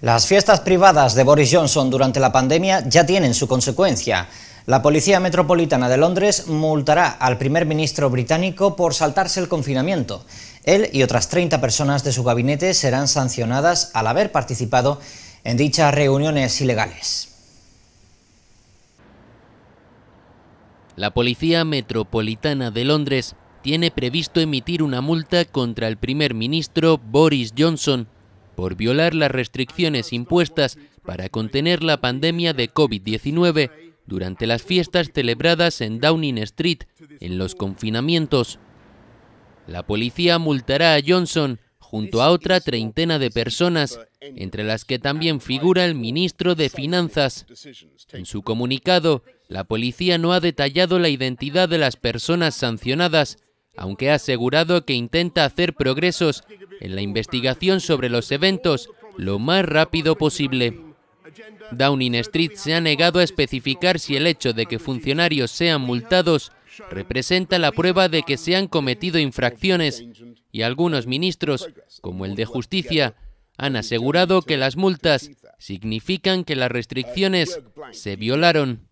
Las fiestas privadas de Boris Johnson durante la pandemia ya tienen su consecuencia. La Policía Metropolitana de Londres multará al primer ministro británico por saltarse el confinamiento. Él y otras 30 personas de su gabinete serán sancionadas al haber participado en dichas reuniones ilegales. La Policía Metropolitana de Londres tiene previsto emitir una multa contra el primer ministro Boris Johnson por violar las restricciones impuestas para contener la pandemia de COVID-19 durante las fiestas celebradas en Downing Street, en los confinamientos. La policía multará a Johnson junto a otra treintena de personas, entre las que también figura el ministro de Finanzas. En su comunicado, la policía no ha detallado la identidad de las personas sancionadas, aunque ha asegurado que intenta hacer progresos en la investigación sobre los eventos lo más rápido posible. Downing Street se ha negado a especificar si el hecho de que funcionarios sean multados representa la prueba de que se han cometido infracciones y algunos ministros, como el de Justicia, han asegurado que las multas significan que las restricciones se violaron.